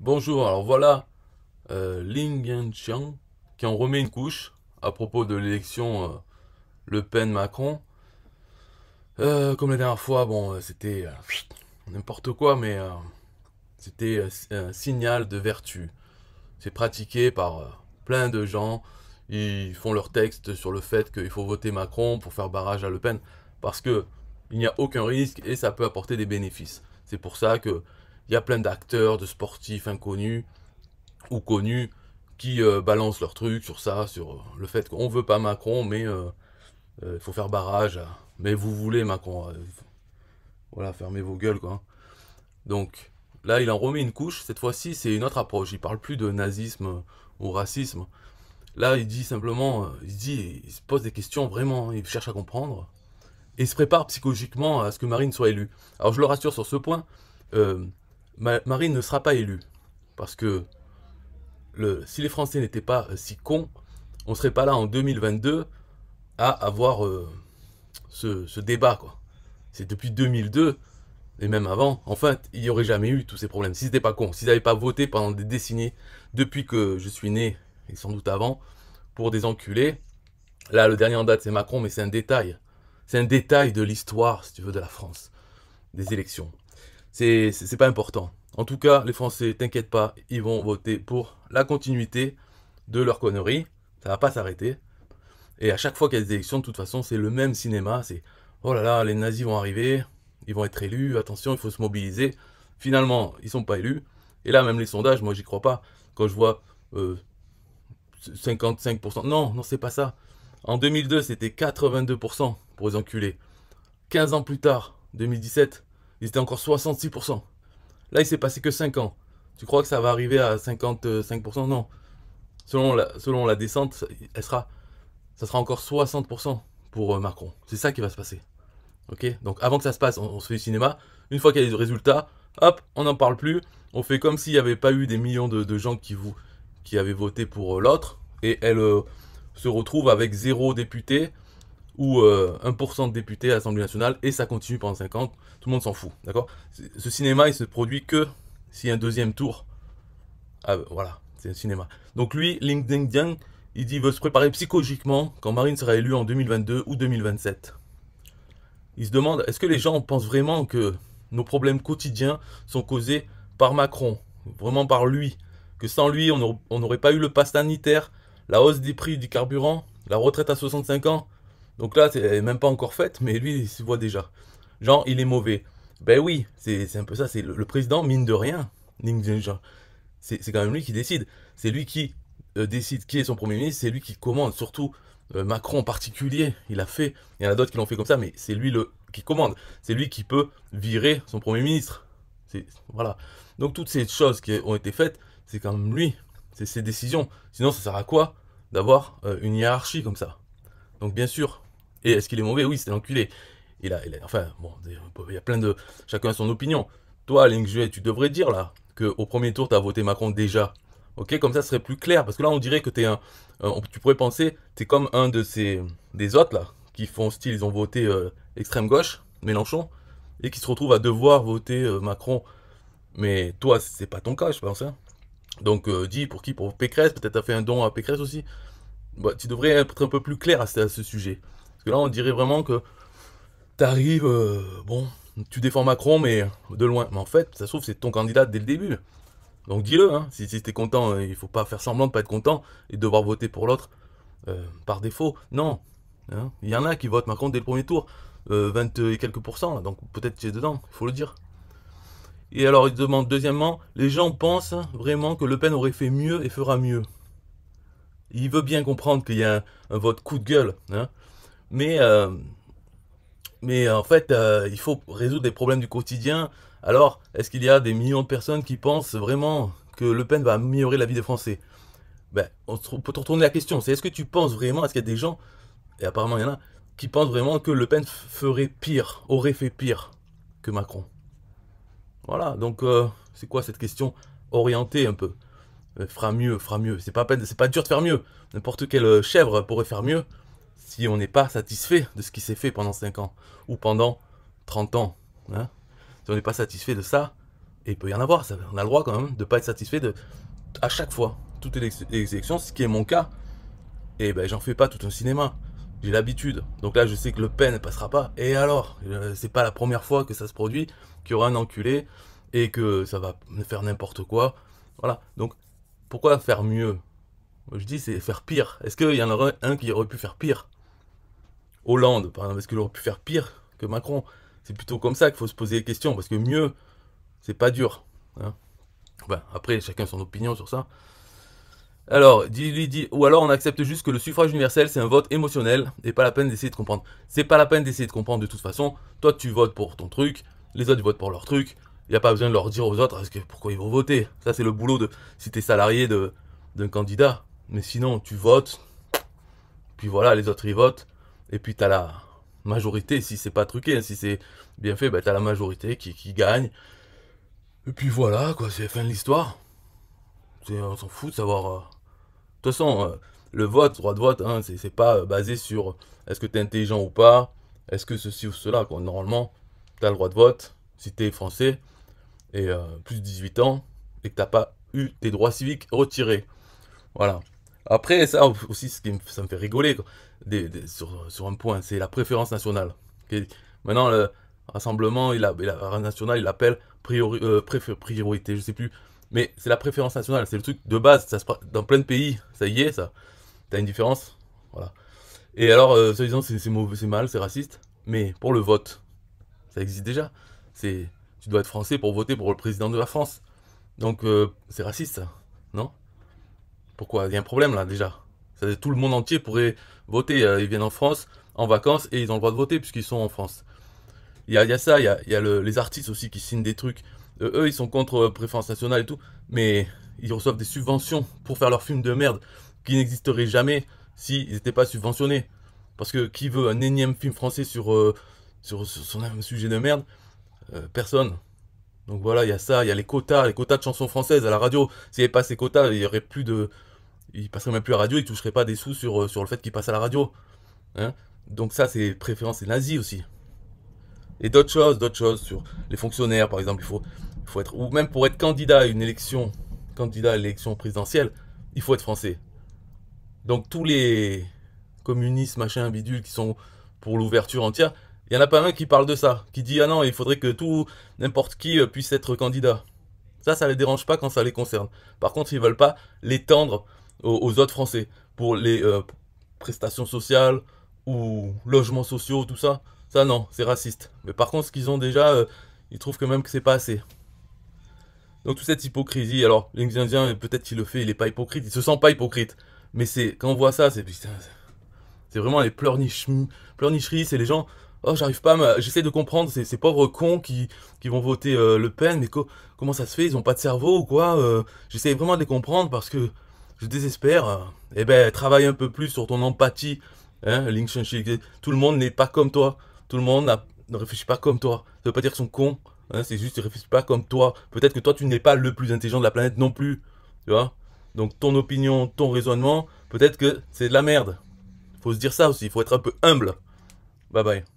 Bonjour, alors voilà euh, Ling Yanxiang qui en remet une couche à propos de l'élection euh, Le Pen-Macron. Euh, comme la dernière fois, bon, euh, c'était n'importe quoi, mais c'était un signal de vertu. C'est pratiqué par plein de gens. Ils font leur texte sur le fait qu'il faut voter Macron pour faire barrage à Le Pen parce que il n'y a aucun risque et ça peut apporter des bénéfices. C'est pour ça que il y a plein d'acteurs, de sportifs inconnus ou connus qui euh, balancent leurs trucs sur ça, sur euh, le fait qu'on veut pas Macron, mais euh, il faut faire barrage. Mais vous voulez Macron. voilà, fermez vos gueules, quoi. Donc, Là, il en remet une couche. Cette fois-ci, c'est une autre approche. Il parle plus de nazisme ou racisme. Là, il dit simplement, il se pose des questions vraiment, il cherche à comprendre et se prépare psychologiquement à ce que Marine soit élue. Alors, je le rassure sur ce point. Marine ne sera pas élue. Parce que le, si les Français n'étaient pas euh, si cons, on ne serait pas là en 2022 à avoir euh, ce, débat. C'est depuis 2002, et même avant, en fait, il n'y aurait jamais eu tous ces problèmes. Si n'étaient pas cons, s'ils n'avaient pas voté pendant des décennies, depuis que je suis né, et sans doute avant, pour des enculés. Là, le dernier en date, c'est Macron, mais c'est un détail. C'est un détail de l'histoire, si tu veux, de la France, des élections c'est pas important. En tout cas, les Français, t'inquiète pas, ils vont voter pour la continuité de leur connerie. Ça va pas s'arrêter. Et à chaque fois qu'il y a des élections, de toute façon, c'est le même cinéma. C'est oh là là, les nazis vont arriver, ils vont être élus, attention, il faut se mobiliser. Finalement, ils sont pas élus. Et là, même les sondages, moi, j'y crois pas. Quand je vois 55%, euh, non, non, c'est pas ça. En 2002, c'était 82% pour les enculés. 15 ans plus tard, 2017, il encore 66%. Là, il s'est passé que 5 ans. Tu crois que ça va arriver à 55% Non. Selon la, descente, elle sera, ça sera encore 60% pour euh, Macron. C'est ça qui va se passer. Ok Donc avant que ça se passe, on, se fait du cinéma. Une fois qu'il y a les résultats, hop, on n'en parle plus. On fait comme s'il n'y avait pas eu des millions de, gens qui, vous, qui avaient voté pour euh, l'autre. Et elle euh, se retrouve avec zéro député ou 1% euh, de députés à l'Assemblée nationale et ça continue pendant ans. Tout le monde s'en fout, d'accord Ce cinéma, il se produit que s'il y a un deuxième tour. Ah, ben, voilà, c'est un cinéma. Donc lui, Ling Ding Diang, il dit veut se préparer psychologiquement quand Marine sera élue en 2022 ou 2027. Il se demande est-ce que les gens pensent vraiment que nos problèmes quotidiens sont causés par Macron, vraiment par lui Que sans lui, on n'aurait pas eu le pass sanitaire, la hausse des prix du carburant, la retraite à 65 ans, donc là, c'est même pas encore faite, mais lui, il se voit déjà. Genre, il est mauvais. Ben oui, c'est un peu ça. C'est le, président, mine de rien, c'est quand même lui qui décide. C'est lui qui euh, décide qui est son premier ministre, c'est lui qui commande. Surtout euh, Macron en particulier, il a fait. Il y en a d'autres qui l'ont fait comme ça, mais c'est lui qui commande. C'est lui qui peut virer son premier ministre. Voilà. Donc toutes ces choses qui ont été faites, c'est quand même lui. C'est ses décisions. Sinon, ça sert à quoi d'avoir euh, une hiérarchie comme ça Donc bien sûr, et est-ce qu'il est mauvais Oui, c'est l'enculé. enculé. Il enfin, bon, il y a plein de. Chacun a son opinion. Toi, Link tu devrais dire là qu'au premier tour, tu as voté Macron déjà. Ok, comme ça, ce serait plus clair. Parce que là, on dirait que tu es un. Euh, tu pourrais penser, tu es comme un de ces. des autres là, qui font style, ils ont voté euh, extrême gauche, Mélenchon, et qui se retrouvent à devoir voter euh, Macron. Mais toi, c'est pas ton cas, je pense. Hein. Donc, dis pour qui Pour Pécresse Peut-être as fait un don à Pécresse aussi. Bah, tu devrais être un peu plus clair à ce sujet. Parce que là, on dirait vraiment que t'arrives, arrives euh, bon, tu défends Macron, mais de loin. Mais en fait, ça se trouve, c'est ton candidat dès le début. Donc dis-le, hein. si, si t'es content, euh, il faut pas faire semblant de pas être content et devoir voter pour l'autre euh, par défaut. Non, hein. il y en a qui votent Macron dès le premier tour, 20 et quelques pourcents, donc peut-être tu es dedans, il faut le dire. Et alors il demande deuxièmement, les gens pensent vraiment que Le Pen aurait fait mieux et fera mieux. Il veut bien comprendre qu'il y a un, un, vote coup de gueule. Hein mais, euh, mais euh, en fait, euh, il faut résoudre des problèmes du quotidien. Alors, est-ce qu'il y a des millions de personnes qui pensent vraiment que Le Pen va améliorer la vie des Français ben, On peut retourner la question. C'est est-ce que tu penses vraiment, est-ce qu'il y a des gens, et apparemment il y en a, qui pensent vraiment que Le Pen ferait pire, aurait fait pire que Macron Voilà, donc c'est quoi cette question orientée un peu fera mieux, fera mieux. C'est pas, pas dur de faire mieux. N'importe quelle chèvre pourrait faire mieux si on n'est pas satisfait de ce qui s'est fait pendant 5 ans ou pendant 30 ans. Hein. si on n'est pas satisfait de ça, et eh, il peut y en avoir, on a le droit quand même de ne pas être satisfait de, à chaque fois, toutes les élections, ce qui est mon cas. Et eh ben j'en fais pas tout un cinéma. J'ai l'habitude. Donc là, je sais que Le Pen ne passera pas. Et alors euh, C'est pas la première fois que ça se produit, qu'il y aura un enculé et que ça va faire n'importe quoi. Voilà. Donc pourquoi faire mieux je dis, c'est faire pire. Est-ce qu'il y en aurait un qui aurait pu faire pire Hollande, par exemple, est-ce qu'il aurait pu faire pire que Macron C'est plutôt comme ça qu'il faut se poser les questions, parce que mieux, c'est pas dur. Hein. après, chacun son opinion sur ça. Alors, dit, dit, ou alors on accepte juste que le suffrage universel, c'est un vote émotionnel, et pas la peine d'essayer de comprendre. C'est pas la peine d'essayer de comprendre de toute façon. Toi, tu votes pour ton truc, les autres votent pour leur truc. Il n'y a pas besoin de leur dire aux autres que, pourquoi ils vont voter. Ça, c'est le boulot de si tu es salarié d'un candidat. Mais sinon, tu votes, puis voilà, les autres ils votent, et puis t'as la majorité, si c'est pas truqué, hein, si c'est bien fait, bah, t'as la majorité qui, gagne. Et puis voilà, quoi, c'est la fin de l'histoire. On s'en fout de savoir. Euh, de toute façon, euh, le vote, droit de vote, hein, c'est pas euh, basé sur est-ce que t'es intelligent ou pas, est-ce que ceci ou cela, quoi. Normalement, t'as le droit de vote, si t'es français, et plus de 18 ans, et que t'as pas eu tes droits civiques retirés. Voilà. Après, ça aussi, ce ça me fait rigoler sur, un point, c'est la préférence nationale. Maintenant, le rassemblement, il a, national, il l'appelle euh, priorité, je sais plus. Mais c'est la préférence nationale, c'est le truc de base, ça se dans plein de pays, ça y est, ça. T'as une différence, voilà. Et alors, euh, disant c'est mauvais, c'est mal, c'est raciste, mais pour le vote, ça existe déjà. C'est, tu dois être français pour voter pour le président de la France. Donc, euh, c'est raciste, non pourquoi Il y a un problème là déjà. tout le monde entier pourrait voter. Euh, ils viennent en France en vacances et ils ont le droit de voter puisqu'ils sont en France. Il y a, ça, il y a, les artistes aussi qui signent des trucs. Euh, eux, ils sont contre euh, préférence nationale et tout, mais ils reçoivent des subventions pour faire leurs films de merde qui n'existeraient jamais s'ils n'étaient pas subventionnés. Parce que qui veut un énième film français sur, sur, sujet de merde Personne. Donc voilà, il y a ça, il y a les quotas, les quotas de chansons françaises à la radio. S'il n'y avait pas ces quotas, il y aurait plus de. Il passerait même plus à la radio, il toucherait pas des sous sur, euh, le fait qu'il passe à la radio. Hein. Donc ça, c'est préférence c'est nazis aussi. Et d'autres choses, d'autres choses sur les fonctionnaires, par exemple, il faut, il faut être. Ou même pour être candidat à une élection, candidat à l'élection présidentielle, il faut être français. Donc tous les communistes, machin, bidules qui sont pour l'ouverture entière, il y en a pas un qui parle de ça, qui dit ah non, il faudrait que tout, n'importe qui euh, puisse être candidat. Ça, ça les dérange pas quand ça les concerne. Par contre, ils veulent pas l'étendre aux, aux, autres Français pour les euh, prestations sociales ou logements sociaux, tout ça. Ça non, c'est raciste. Mais par contre, ce qu'ils ont déjà, euh, ils trouvent quand même que c'est pas assez. Donc toute cette hypocrisie, alors l'Indien, peut-être qu'il le fait, il est pas hypocrite, il se sent pas hypocrite. Mais c'est quand on voit ça, c'est c'est vraiment les pleurnicheries, c'est les gens oh j'arrive pas, j'essaie de comprendre ces, pauvres cons qui, vont voter euh, Le Pen, mais comment ça se fait, ils ont pas de cerveau ou quoi euh? J'essaie vraiment de les comprendre parce que je désespère. Eh ben, travaille un peu plus sur ton empathie, hein, Tout le monde n'est pas comme toi, tout le monde ne réfléchit pas comme toi. Ça veut pas dire qu'ils sont cons, hein, c'est juste qu'ils réfléchissent pas comme toi. Peut-être que toi tu n'es pas le plus intelligent de la planète non plus, tu vois donc ton opinion, ton raisonnement, peut-être que c'est de la merde. Faut se dire ça aussi, il faut être un peu humble. Bye bye.